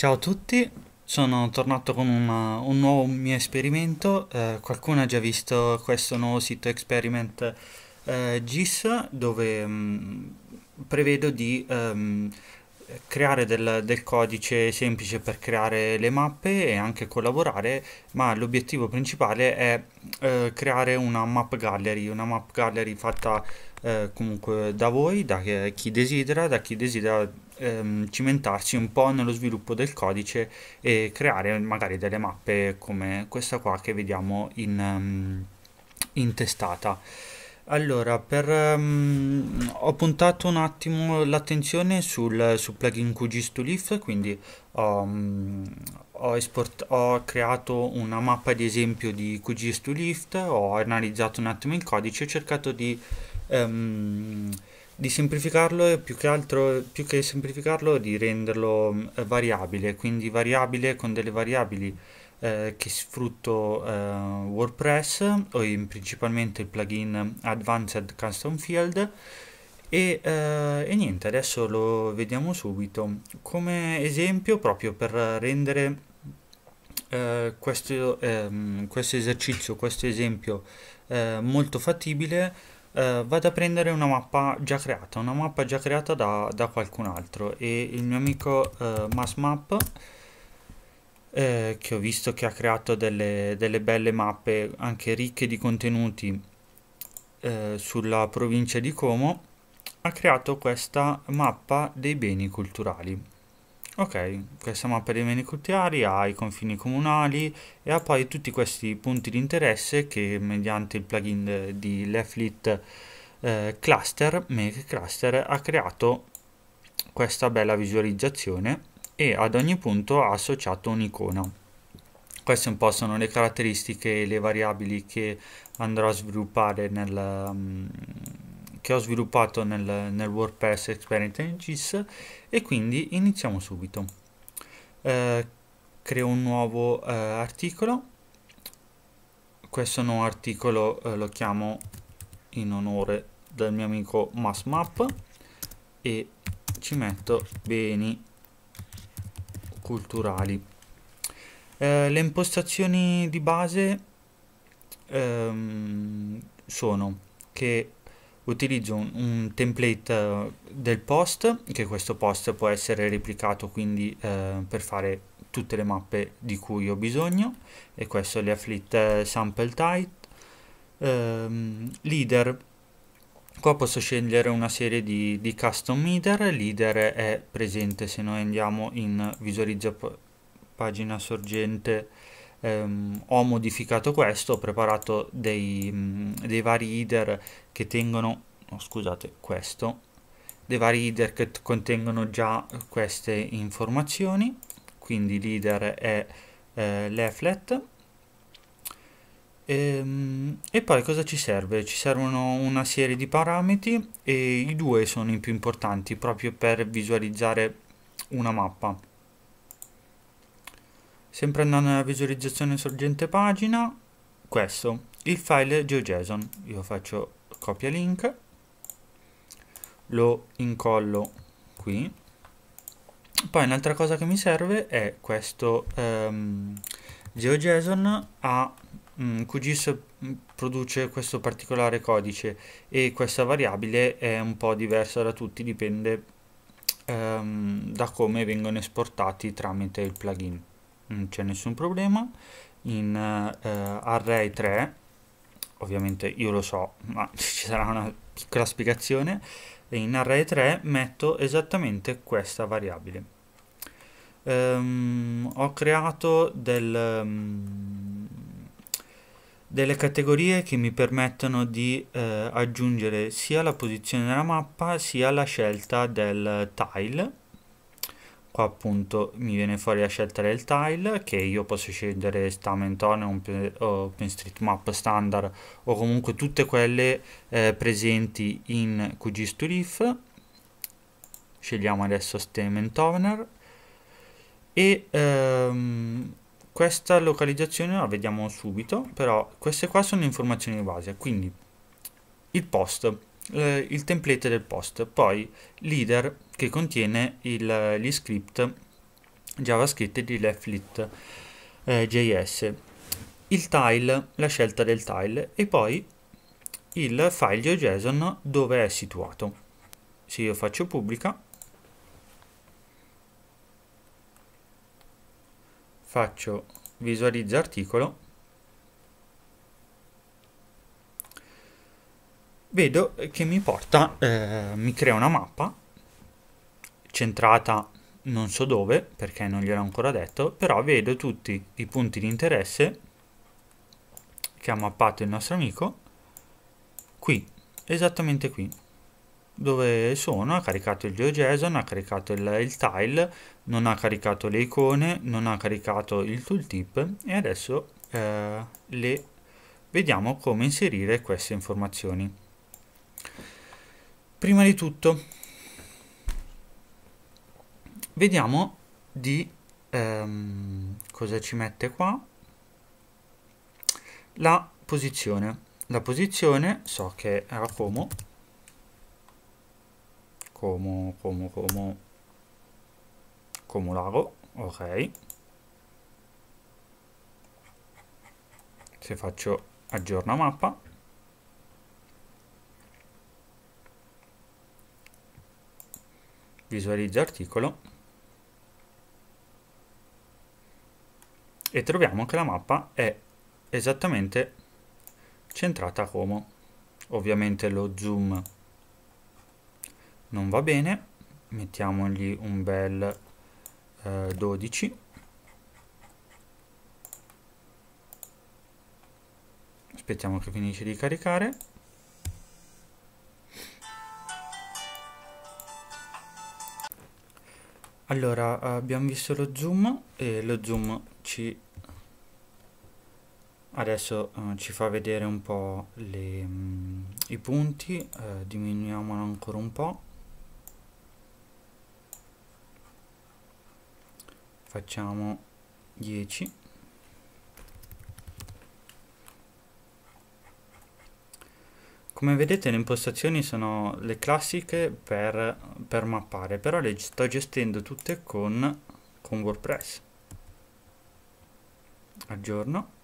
Ciao a tutti, sono tornato con una, un nuovo mio esperimento, eh, qualcuno ha già visto questo nuovo sito Experiment eh, GIS dove mh, mm, prevedo di um, creare del, del, codice semplice per creare le mappe e anche collaborare, ma l'obiettivo principale è eh, creare una map gallery, una map gallery fatta eh, comunque da voi, da chi desidera, da chi desidera ehm, cimentarsi un po' nello sviluppo del codice e creare magari delle mappe come questa qua che vediamo in, ehm, in testata. Allora, per, um, ho puntato un attimo l'attenzione sul, sul plugin QGIS2Leaf, quindi um, ho, esport, ho, creato una mappa di esempio di QGIS2Leaf, ho analizzato un attimo il codice, ho cercato di... Um, di semplificarlo e più che altro più che semplificarlo di renderlo mh, mm, variabile quindi variabile con delle variabili eh, che sfrutto eh, WordPress o in, principalmente il plugin Advanced Custom Field e, eh, e, niente adesso lo vediamo subito come esempio proprio per rendere eh, questo, ehm, questo esercizio questo esempio eh, molto fattibile eh, vado a prendere una mappa già creata, una mappa già creata da, da qualcun altro e il mio amico eh, MassMap eh, che ho visto che ha creato delle, delle belle mappe anche ricche di contenuti eh, sulla provincia di Como ha creato questa mappa dei beni culturali Ok, questa mappa dei beni culturali ha i confini comunali e ha poi tutti questi punti di interesse che mediante il plugin di Leftlit eh, Cluster, Make Cluster, ha creato questa bella visualizzazione e ad ogni punto ha associato un'icona. Queste un po' sono le caratteristiche e le variabili che andrò a sviluppare nel, mm, che ho sviluppato nel, nel WordPress Experiment Engines e quindi iniziamo subito. Eh, creo un nuovo eh, articolo, questo nuovo articolo eh, lo chiamo in onore del mio amico MassMap e ci metto beni culturali. Eh, le impostazioni di base ehm, sono che utilizzo un, un template eh, del post, che questo post può essere replicato quindi eh, per fare tutte le mappe di cui ho bisogno, e questo le afflict eh, sample type, ehm, leader, qua posso scegliere una serie di, di custom leader, leader è presente se noi andiamo in visualizza pagina sorgente ehm, ho modificato questo, ho preparato dei, mm, dei vari header che tengono, oh, scusate, questo, dei vari header che contengono già queste informazioni, quindi leader è eh, l'efflet, ehm, e poi cosa ci serve? Ci servono una serie di parametri e i due sono i più importanti proprio per visualizzare una mappa. Sempre andando nella visualizzazione sorgente pagina, questo, il file GeoJSON. Io faccio copia link, lo incollo qui. Poi un'altra cosa che mi serve è questo ehm, GeoJSON a mh, mm, QGIS mm, produce questo particolare codice e questa variabile è un po' diversa da tutti, dipende ehm, da come vengono esportati tramite il plugin non c'è nessun problema in eh, eh array 3 ovviamente io lo so ma ci sarà una piccola spiegazione in array 3 metto esattamente questa variabile um, ho creato del, um, delle categorie che mi permettono di eh, aggiungere sia la posizione della mappa sia la scelta del tile qua appunto mi viene fuori la scelta del tile che io posso scegliere Stamentone o OpenStreetMap standard o comunque tutte quelle eh, presenti in QGIS to QGISTURIF scegliamo adesso Statement e ehm, questa localizzazione la vediamo subito però queste qua sono informazioni di base quindi il post eh, il template del post poi leader che contiene il, gli script JavaScript di Leftlit eh, il tile, la scelta del tile e poi il file GeoJSON dove è situato. Se io faccio pubblica, faccio visualizza articolo, vedo che mi porta, eh, mi crea una mappa centrata non so dove, perché non gliel'ho ancora detto, però vedo tutti i punti di interesse che ha mappato il nostro amico qui, esattamente qui dove sono, ha caricato il GeoJSON, ha caricato il, il, tile, non ha caricato le icone, non ha caricato il tooltip e adesso eh, le vediamo come inserire queste informazioni. Prima di tutto vediamo di ehm, cosa ci mette qua la posizione la posizione so che era como como como como como lago ok se faccio aggiorna mappa visualizza articolo e troviamo che la mappa è esattamente centrata a Como. Ovviamente lo zoom non va bene, mettiamogli un bel eh, 12. Aspettiamo che finisce di caricare. Allora, abbiamo visto lo zoom e lo zoom ci adesso eh, ci fa vedere un po' le, mh, mm, i punti eh, diminuiamolo ancora un po' facciamo 10 come vedete le impostazioni sono le classiche per, per mappare però le sto gestendo tutte con, con WordPress aggiorno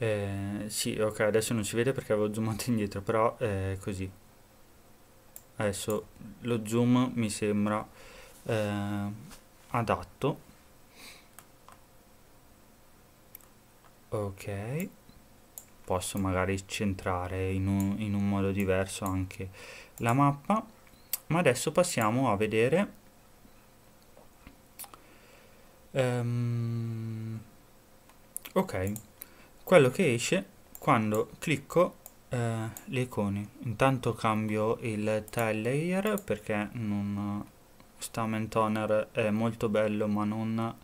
eh, sì, ok, adesso non si vede perché avevo zoomato indietro, però è eh, così. Adesso lo zoom mi sembra eh, adatto. Ok. Posso magari centrare in un, in un modo diverso anche la mappa. Ma adesso passiamo a vedere... Um, ok quello che esce quando clicco eh, le icone intanto cambio il tile layer perché non eh, Stamen Toner è molto bello ma non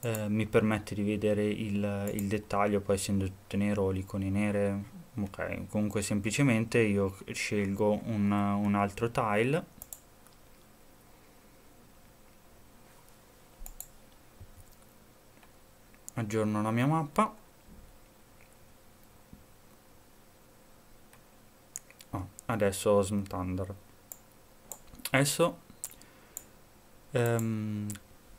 eh, mi permette di vedere il, il dettaglio poi essendo tutto nero le icone nere ok comunque semplicemente io scelgo un, un altro tile aggiorno la mia mappa adesso Osm Thunder. Adesso ehm,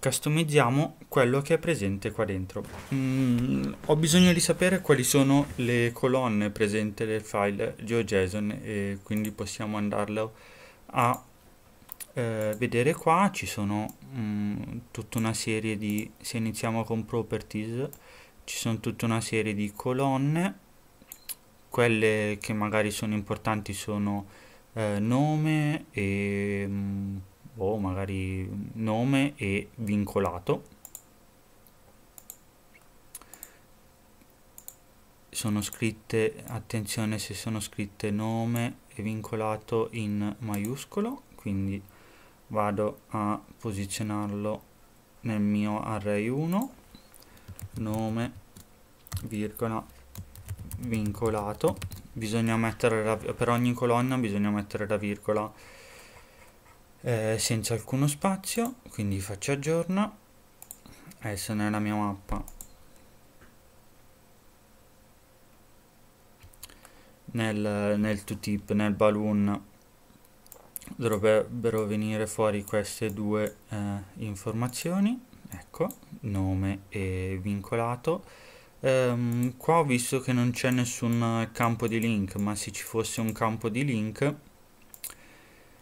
customizziamo quello che è presente qua dentro. Mm, ho bisogno di sapere quali sono le colonne presenti nel file GeoJSON e quindi possiamo andarlo a eh, vedere qua ci sono mm, tutta una serie di se iniziamo con properties ci sono tutta una serie di colonne quelle che magari sono importanti sono eh, nome e mm, boh, magari nome e vincolato sono scritte attenzione se sono scritte nome e vincolato in maiuscolo quindi vado a posizionarlo nel mio array 1 nome virgola vincolato bisogna mettere la, per ogni colonna bisogna mettere la virgola eh, senza alcuno spazio quindi faccio aggiorno adesso nella mia mappa nel, nel tip nel balloon dovrebbero venire fuori queste due eh, informazioni ecco nome e vincolato Um, qua ho visto che non c'è nessun eh, campo di link, ma se ci fosse un campo di link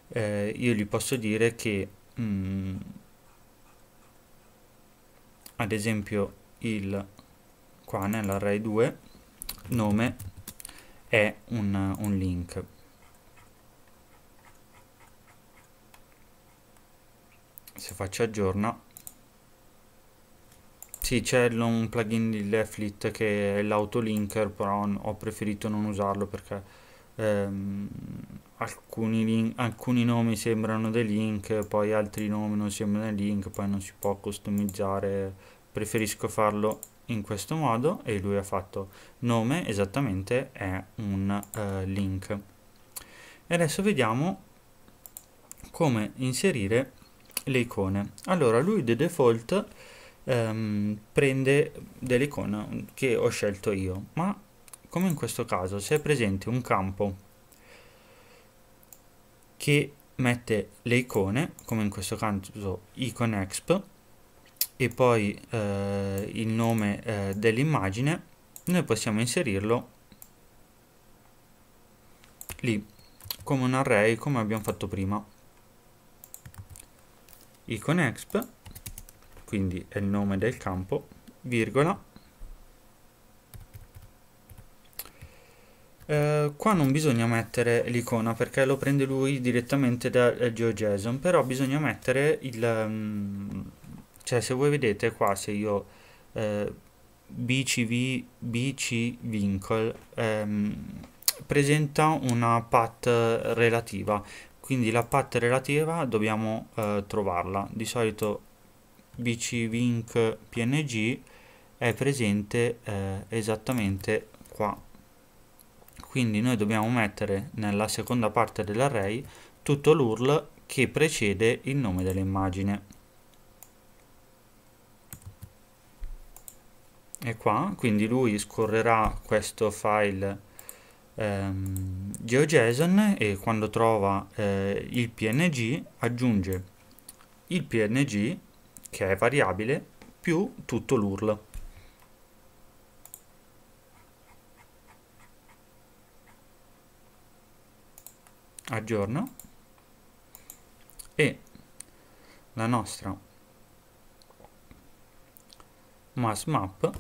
eh, io gli posso dire che mm, ad esempio il qua nell'array 2 nome è un, un link. Se faccio aggiorna sì, c'è un plugin di Leflit che è l'autolinker, però ho preferito non usarlo perché ehm, alcuni, link, alcuni, nomi sembrano dei link, poi altri nomi non sembrano dei link, poi non si può customizzare. Preferisco farlo in questo modo e lui ha fatto nome esattamente è un eh, link. E adesso vediamo come inserire le icone. Allora, lui di default ehm, prende dell'icona che ho scelto io ma come in questo caso se è presente un campo che mette le icone come in questo caso iconexp e poi eh, il nome eh, dell'immagine noi possiamo inserirlo lì come un array come abbiamo fatto prima iconexp quindi è il nome del campo, virgola. Eh, qua non bisogna mettere l'icona perché lo prende lui direttamente da eh, GeoJSON, però bisogna mettere il... Um, cioè se voi vedete qua, se io eh, bcv bc ehm, presenta una path relativa, quindi la path relativa dobbiamo eh, trovarla, di solito bcvink png è presente eh, esattamente qua quindi noi dobbiamo mettere nella seconda parte dell'array tutto l'url che precede il nome dell'immagine è qua quindi lui scorrerà questo file ehm, geojson e quando trova eh, il png aggiunge il png che è variabile, più tutto l'URL. Aggiorno e la nostra mass map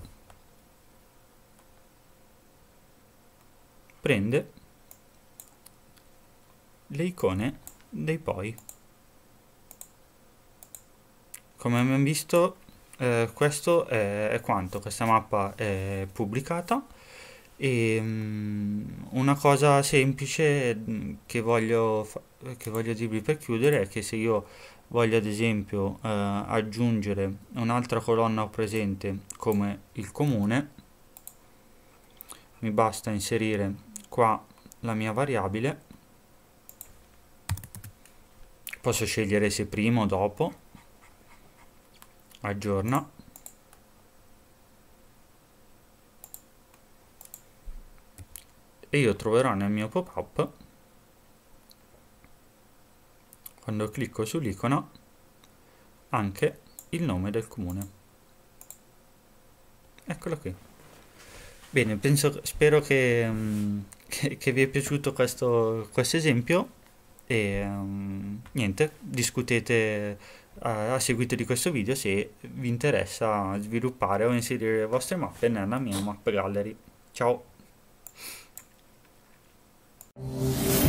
prende le icone dei poi come abbiamo visto eh, questo è, è, quanto, questa mappa è pubblicata e um, una cosa semplice mm, che voglio, che voglio dirvi per chiudere è che se io voglio ad esempio eh, aggiungere un'altra colonna presente come il comune mi basta inserire qua la mia variabile posso scegliere se prima o dopo aggiorno e io troverò nel mio pop-up quando clicco sull'icona anche il nome del comune eccolo qui bene penso, spero che, mm, che, che, vi è piaciuto questo, questo esempio e um, niente discutete eh, a seguito di questo video se vi interessa sviluppare o inserire le vostre mappe nella mia map gallery. Ciao!